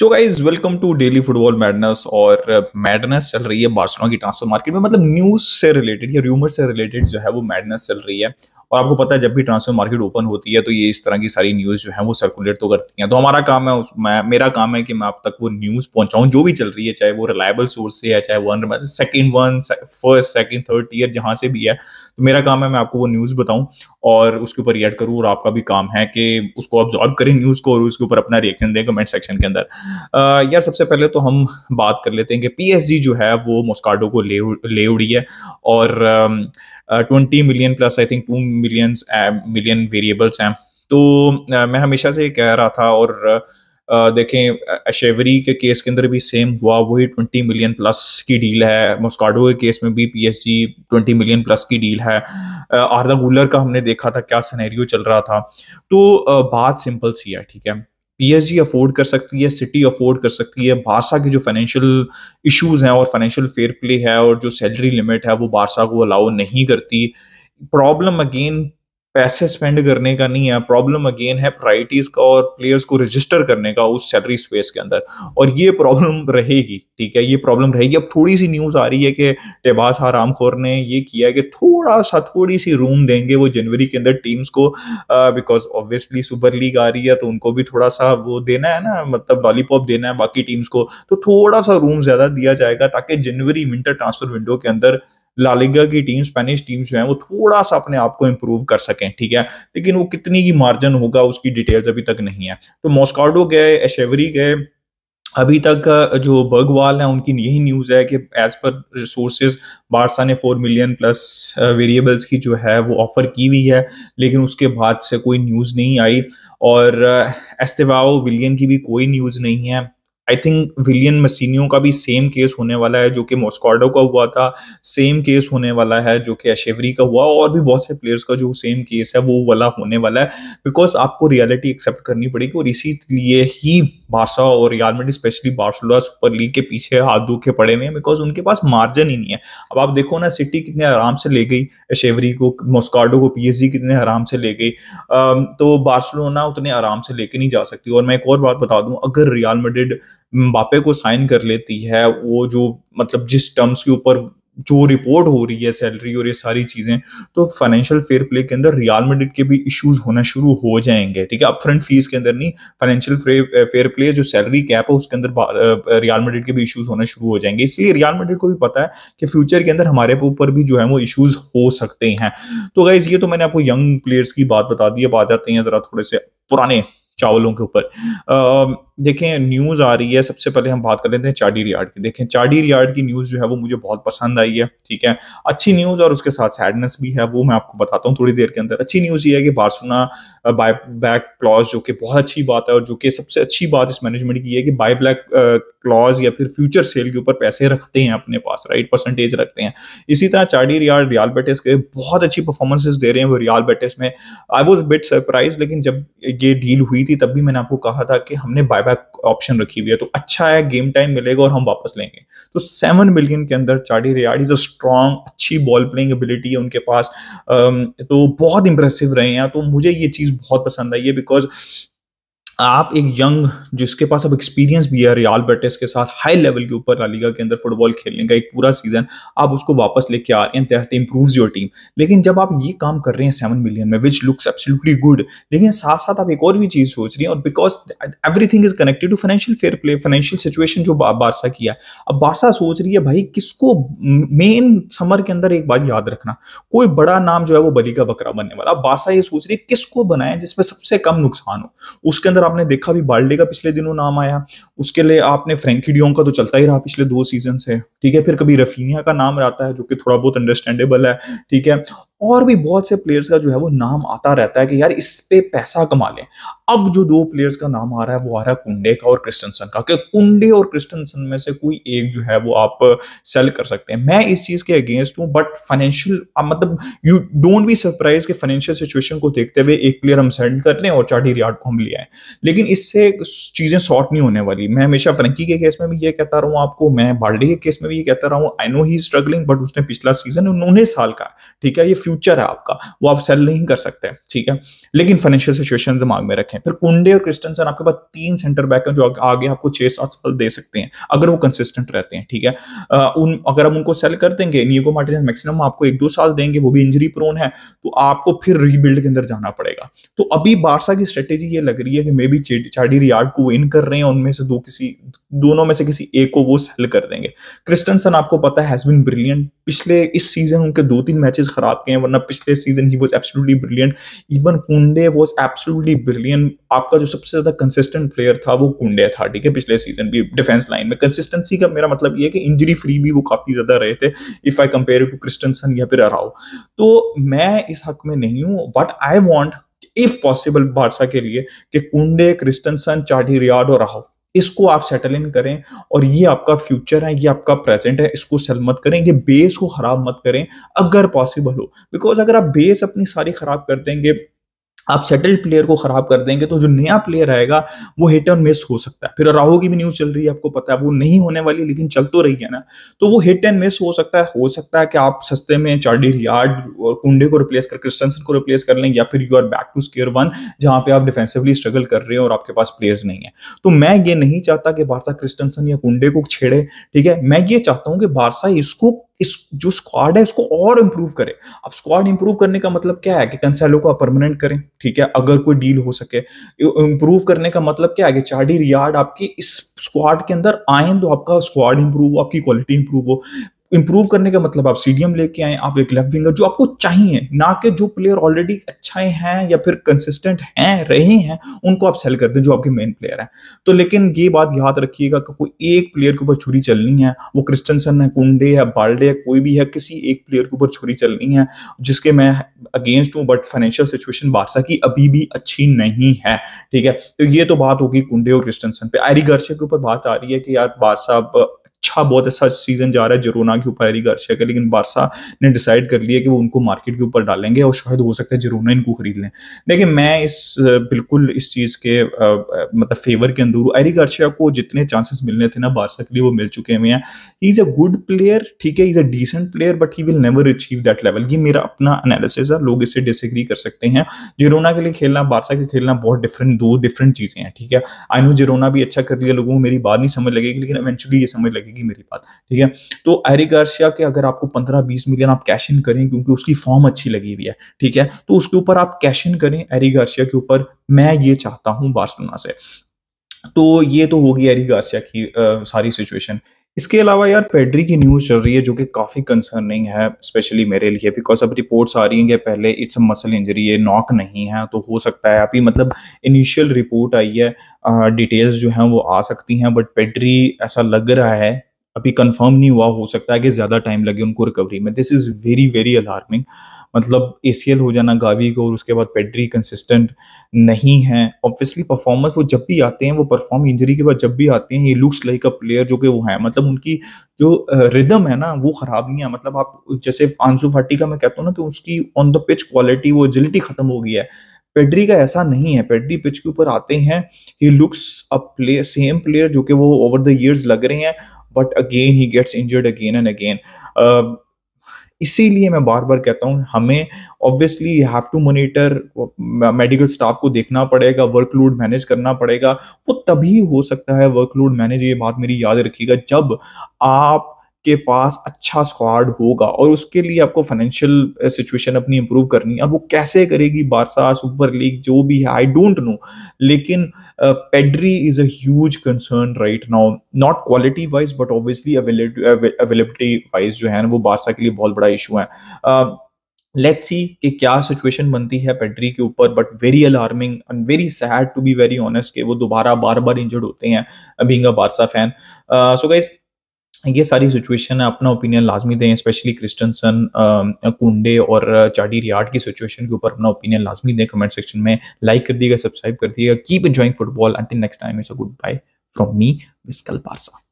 so guys welcome to daily football madness और madness uh, चल रही है बार्सिलोना की ट्रांसफर मार्केट में मतलब न्यूज से रिलेटेड या र्यूमर से रिलेटेड जो है वो मैडनेस चल रही है और आपको पता है जब भी ट्रांसफर मार्केट ओपन होती है तो ये इस तरह की सारी न्यूज़ जो है वो सर्कुलेट तो करती हैं तो हमारा काम है उस मेरा काम है कि मैं आप तक वो न्यूज़ पहुंचाऊं जो भी चल रही है चाहे वो रिलायबल सोर्स से है चाहे one second one first second third year जहाँ से भी है तो मेरा काम है मैं आपको वो न्यूज़ बताऊँ और उसके ऊपर रिएक्ट करूँ और आपका भी काम है कि उसको ऑब्जॉर्व करें न्यूज़ को और उसके ऊपर अपना रिएक्शन दें कमेंट सेक्शन के अंदर यार सबसे पहले तो हम बात कर लेते हैं कि पी जो है वो मोस्काडो को ले ले उड़ी है और twenty million plus I think two million million variables हैं तो मैं हमेशा से कह रहा था और देखें अशेवरी के केस के अंदर भी सेम हुआ वही ट्वेंटी मिलियन प्लस की डील है मोस्काडो के केस में भी पीएसजी ट्वेंटी मिलियन प्लस की डील है आर्दा गुलर का हमने देखा था क्या सनेरियो चल रहा था तो बात सिंपल सी है ठीक है पीएसजी अफोर्ड कर सकती है सिटी अफोर्ड कर सकती है बारसा के जो फाइनेंशियल इश्यूज हैं और फाइनेंशियल फेयर प्ले है और जो सैलरी लिमिट है वो बारसा को अलाउ नहीं करती प्रॉब्लम अगेन पैसे स्पेंड करने का नहीं है प्रॉब्लम अगेन है प्रायरिटीज का और प्लेयर्स को रजिस्टर करने का उस सैलरी स्पेस के अंदर और ये प्रॉब्लम रहेगी ठीक है ये प्रॉब्लम रहेगी अब थोड़ी सी न्यूज आ रही है कि टेबास खोर ने ये किया है कि थोड़ा सा थोड़ी सी रूम देंगे वो जनवरी के अंदर टीम्स को बिकॉज ऑब्वियसली सुपर लीग आ रही है तो उनको भी थोड़ा सा वो देना है ना मतलब लॉलीपॉप देना है बाकी टीम्स को तो थोड़ा सा रूम ज्यादा दिया जाएगा ताकि जनवरी विंटर ट्रांसफर विंडो के अंदर लालिगा की टीम स्पेनिश टीम जो है वो थोड़ा सा अपने आप को इम्प्रूव कर सकें ठीक है लेकिन वो कितनी की मार्जिन होगा उसकी डिटेल्स अभी तक नहीं है तो मोस्कार्डो गए एशेवरी गए अभी तक जो बर्गवाल है उनकी यही न्यूज़ है कि एज पर रिसोर्सेज बारसा ने फोर मिलियन प्लस वेरिएबल्स की जो है वो ऑफ़र की हुई है लेकिन उसके बाद से कोई न्यूज़ नहीं आई और एस्तेवाओ विलियन की भी कोई न्यूज़ नहीं है आई थिंक विलियन मसीनियो का भी सेम केस होने वाला है जो कि मोस्कॉडो का हुआ था सेम केस होने वाला है जो कि अशेवरी का हुआ और भी बहुत से प्लेयर्स का जो सेम केस है वो वाला होने वाला है बिकॉज आपको रियलिटी एक्सेप्ट करनी पड़ेगी और इसीलिए ही बारसा और रियाल स्पेशली बार्सोला सुपर लीग के पीछे हाथ धोखे पड़े हुए हैं बिकॉज उनके पास मार्जिन ही नहीं है अब आप देखो ना सिटी कितने आराम से ले गई अशेवरी को मोस्कॉडो को पी कितने आराम से ले गई तो बार्सलोना उतने आराम से लेके नहीं जा सकती और मैं एक और बात बता दूं अगर रियाल मेडिड बापे को साइन कर लेती है वो जो मतलब जिस टर्म्स के ऊपर जो रिपोर्ट हो रही है सैलरी और ये सारी चीज़ें तो फाइनेंशियल फेयर प्ले के अंदर रियल मेडिट के भी इश्यूज होना शुरू हो जाएंगे ठीक है फ्रंट फीस के अंदर नहीं फाइनेंशियल फेयर प्ले जो सैलरी कैप है उसके अंदर रियल मेडिट eh, के भी इश्यूज होना शुरू हो जाएंगे इसलिए रियल मेडिट को भी पता है कि फ्यूचर के अंदर हमारे ऊपर भी जो है वो इशूज़ हो सकते हैं तो गाइज ये तो मैंने आपको यंग प्लेयर्स की बात बता दी अब आ जाते हैं ज़रा थोड़े से पुराने चावलों के ऊपर देखें न्यूज़ आ रही है सबसे पहले हम बात कर लेते हैं चाडी रियाड की देखें चाडी रियाड की न्यूज़ जो है वो मुझे बहुत पसंद आई है ठीक है अच्छी न्यूज़ और उसके साथ सैडनेस भी है वो मैं आपको बताता हूँ थोड़ी देर के अंदर अच्छी न्यूज़ ये है कि बारसुना बाय बैक क्लॉज जो कि बहुत अच्छी बात है और जो कि सबसे अच्छी बात इस मैनेजमेंट की है कि बाय ब्लैक क्लॉज या फिर फ्यूचर सेल के ऊपर पैसे रखते हैं अपने पास राइट परसेंटेज रखते हैं इसी तरह चाडी रियाड रियाल बेटेस के बहुत अच्छी परफॉर्मेंसेज दे रहे हैं वो रियाल बेटेस में आई वॉज बिट सरप्राइज लेकिन जब ये डील हुई थी तब भी मैंने आपको कहा था कि हमने बायबैक ऑप्शन रखी हुई है तो अच्छा है गेम टाइम मिलेगा और हम वापस लेंगे तो सेवन मिलियन के अंदर Chadi Riad is a strong अच्छी बॉल प्लेइंग एबिलिटी है उनके पास तो बहुत इंप्रेसिव रहे हैं तो मुझे ये चीज़ बहुत पसंद आई है बिकॉज आप एक यंग जिसके पास अब एक्सपीरियंस भी है रियाल बेटिस के साथ हाई लेवल के ऊपर लालीगा के अंदर फुटबॉल खेलने का एक पूरा सीजन आप उसको वापस लेके आ रहे हैं दैट इम्प्रूव्स योर टीम लेकिन जब आप ये काम कर रहे हैं सेवन मिलियन में विच लुक्स एब्सोल्युटली गुड लेकिन साथ साथ आप एक और भी चीज़ सोच रही हैं और because everything is connected to financial fair play financial situation जो बारसा की है अब बारसा सोच रही है भाई किसको मेन समर के अंदर एक बात याद रखना कोई बड़ा नाम जो है वो बली का बकरा बनने वाला अब बारसा ये सोच रही है किसको बनाए जिसमें सबसे कम नुकसान हो उसके अंदर आपने देखा भी बाल्डे का पिछले दिनों नाम आया उसके लिए आपने फ्रेंकी डियोंग का तो चलता ही रहा पिछले दो सीजन से ठीक है फिर कभी रफीनिया का नाम आता है जो कि थोड़ा बहुत अंडरस्टैंडेबल है ठीक है और भी बहुत से प्लेयर्स का जो है वो नाम आता रहता है कि यार इस पे पैसा कमा लें अब जो दो प्लेयर्स का नाम आ रहा है वो आ रहा है कुंडे का और क्रिस्टनसन का कि कुंडे और क्रिस्टनसन में से कोई एक जो है वो आप सेल कर सकते हैं मैं इस चीज के अगेंस्ट हूं बट फाइनेंशियल मतलब यू डोंट बी सरप्राइज कि फाइनेंशियल सिचुएशन को देखते हुए एक प्लेयर हम सेंड कर लें और चाटी रियाड को हम ले आए लेकिन इससे चीजें सॉर्ट नहीं होने वाली मैं हमेशा फ्रेंकी के केस में भी ये कहता रहा हूँ आपको मैं बाल्डे के केस में भी ये कहता रहा हूँ I know he struggling but उसने पिछला सीजन उन्होंने साल का ठीक है ये फ्यूचर है आपका वो आप सेल नहीं कर सकते ठीक है लेकिन फाइनेंशियल सिचुएशन दिमाग में रखें हैं फिर कुंडे और क्रिस्टनसन आपके पास तीन सेंटर बैक हैं जो आगे आपको छह सात साल दे सकते हैं अगर वो कंसिस्टेंट रहते हैं ठीक है आ, उन अगर हम उनको सेल कर देंगे नियोगो मार्टिनेस मैक्सिमम आपको एक दो साल देंगे वो भी इंजरी प्रोन है तो आपको फिर रीबिल्ड के अंदर जाना पड़ेगा तो अभी बारसा की स्ट्रेटेजी ये लग रही है कि मे बी चाडी रियाड को इन कर रहे हैं उनमें से दो किसी दोनों में से किसी एक को वो सेल कर देंगे क्रिस्टनसन आपको पता हैज बिन ब्रिलियंट पिछले इस सीजन उनके दो तीन मैचेस खराब किए हैं वरना पिछले सीजन ही was absolutely brilliant even Kounde was absolutely brilliant आपका जो सबसे ज्यादा कंसिस्टेंट प्लेयर था वो कुंडे था ठीक है पिछले सीजन भी डिफेंस लाइन में कंसिस्टेंसी का मेरा मतलब ये है कि इंजरी फ्री भी वो काफी ज्यादा रहे थे if I compare to Christensen या फिर अराव तो मैं इस हक में नहीं हूं but I want if possible Barca के लिए कि कुंडे क्रिस्टनसन चाटी रियाड और राहुल इसको आप सेटल इन करें और ये आपका फ्यूचर है ये आपका प्रेजेंट है इसको सेल मत करें ये बेस को ख़राब मत करें अगर पॉसिबल हो बिकॉज अगर आप बेस अपनी सारी ख़राब कर देंगे आप सेटल्ड प्लेयर को खराब कर देंगे तो जो नया प्लेयर आएगा वो हिट एंड मिस हो सकता है फिर राहो की भी न्यूज चल रही है आपको पता है वो नहीं होने वाली लेकिन चल तो रही है ना तो वो हिट एंड मिस हो सकता है हो सकता है कि आप सस्ते में चार्डी रियार्ड और कुंडे को रिप्लेस कर क्रिस्टनसन को रिप्लेस कर लें या फिर you are back to square one जहां पे आप डिफेंसिवली स्ट्रगल कर रहे हो और आपके पास प्लेयर्स नहीं है तो मैं ये नहीं चाहता कि बारसा क्रिस्टनसन या कुंडे को छेड़े ठीक है मैं ये चाहता हूँ कि बारसा इसको इस जो स्क्वाड है इसको और इंप्रूव करें अब स्क्वाड इंप्रूव करने का मतलब क्या है कि कंसेलो को परमानेंट करें ठीक है अगर कोई डील हो सके इंप्रूव करने का मतलब क्या है कि चार्डी रियार्ड आपकी इस स्क्वाड के अंदर आए तो आपका स्क्वाड इंप्रूव हो आपकी क्वालिटी इंप्रूव हो इंप्रूव करने का मतलब आप सीडीएम लेके आए आप एक लेफ्ट विंगर जो आपको चाहिए ना कि जो प्लेयर ऑलरेडी अच्छा हैं या फिर कंसिस्टेंट हैं रहे हैं उनको आप सेल कर दें जो आपके मेन प्लेयर हैं तो लेकिन ये बात याद रखिएगा कि कोई एक प्लेयर के ऊपर छुरी चलनी है वो क्रिस्टनसन है कुंडे है बाल्डे है कोई भी है किसी एक प्लेयर के ऊपर छुरी चलनी है जिसके मैं अगेंस्ट हूँ बट फाइनेंशियल सिचुएशन बादशाह की अभी भी अच्छी नहीं है ठीक है तो ये तो बात होगी कुंडे और क्रिस्टनसन पे आयरी गर्शिया के ऊपर बात आ रही है कि यार बादशाह अच्छा बहुत अच्छा सीजन जा रहा है जरोना के ऊपर एरी गार्शिया का लेकिन बारसा ने डिसाइड कर लिया कि वो उनको मार्केट के ऊपर डालेंगे और शायद हो सकता है जरोना इनको खरीद लें देखिए मैं इस बिल्कुल इस चीज़ के मतलब फेवर के अंदर एरी गार्शिया को जितने चांसेस मिलने थे ना बारसा के लिए वो मिल चुके हुए हैं he is a good player ठीक है is a decent player but he will never achieve that level ये मेरा अपना एनालिसिस है लोग इसे डिसग्री कर सकते हैं जिरोना के लिए खेलना बारसा के खेलना बहुत डिफरेंट दो डिफरेंट चीज़ें हैं ठीक है आई नो जिरोना भी अच्छा कर लिया लोगों को मेरी बात नहीं समझ लगेगी लेकिन एवेंचुअली ये समझ लगेगी लगेगी मेरी बात ठीक है तो एरी गार्सिया के अगर आपको पंद्रह बीस मिलियन आप कैश इन करें क्योंकि उसकी फॉर्म अच्छी लगी हुई है ठीक है तो उसके ऊपर आप कैश इन करें एरी गार्सिया के ऊपर मैं ये चाहता हूँ बार्सलोना से तो ये तो होगी एरी गार्सिया की आ, सारी सिचुएशन इसके अलावा यार पेड्री की न्यूज़ चल रही है जो कि काफ़ी कंसर्निंग है स्पेशली मेरे लिए बिकॉज अब रिपोर्ट्स आ रही हैं कि पहले इट्स अ मसल इंजरी ये नॉक नहीं है तो हो सकता है अभी मतलब इनिशियल रिपोर्ट आई है डिटेल्स जो हैं वो आ सकती हैं बट पेड्री ऐसा लग रहा है अभी कंफर्म नहीं हुआ हो सकता है कि ज़्यादा टाइम लगे उनको रिकवरी में this is very very alarming मतलब ए हो जाना गावी को और उसके बाद पेड्री कंसिस्टेंट नहीं है ऑब्वियसली परफॉर्मेंस वो जब भी आते हैं वो परफॉर्म इंजरी के बाद जब भी आते हैं ये लुक्स लाइक अ प्लेयर जो कि वो है मतलब उनकी जो रिदम है ना वो खराब नहीं है मतलब आप जैसे आंसु फाटी का मैं कहता हूँ ना कि तो उसकी ऑन द पिच क्वालिटी वो एजिलिटी खत्म हो गई है पेड्री का ऐसा नहीं है पेड्री पिच के ऊपर आते हैं ही looks a player same player जो कि वो ओवर द ईयर्स लग रहे हैं बट अगेन ही gets injured again and again इसीलिए मैं बार बार कहता हूँ हमें obviously have to monitor medical staff को देखना पड़ेगा वर्कलोड मैनेज करना पड़ेगा वो तभी हो सकता है वर्कलोड मैनेज ये बात मेरी याद रखिएगा जब आप के पास अच्छा स्क्वाड होगा और उसके लिए आपको फाइनेंशियल सिचुएशन eh, अपनी इंप्रूव करनी है वो कैसे करेगी बारसा सुपर लीग जो भी है आई डोंट नो लेकिन Pedri is a huge concern right now not quality wise but obviously availability wise जो है ना वो बारसा के लिए बहुत बड़ा इशू है uh, लेट्स सी कि क्या सिचुएशन बनती है पेड्री के ऊपर but very alarming and very sad to be very honest के वो दोबारा बार बार इंजर्ड होते हैं being a Barca fan so guys ये सारी सिचुएशन है अपना ओपिनियन लाजमी दें स्पेशली क्रिस्टनसन कुंडे और चाडी रियाड की सिचुएशन के ऊपर अपना ओपिनियन लाजमी दें कमेंट सेक्शन में लाइक कर दिएगा सब्सक्राइब कर दिएगा keep enjoying football until next time is a goodbye from me विस्कल पारसा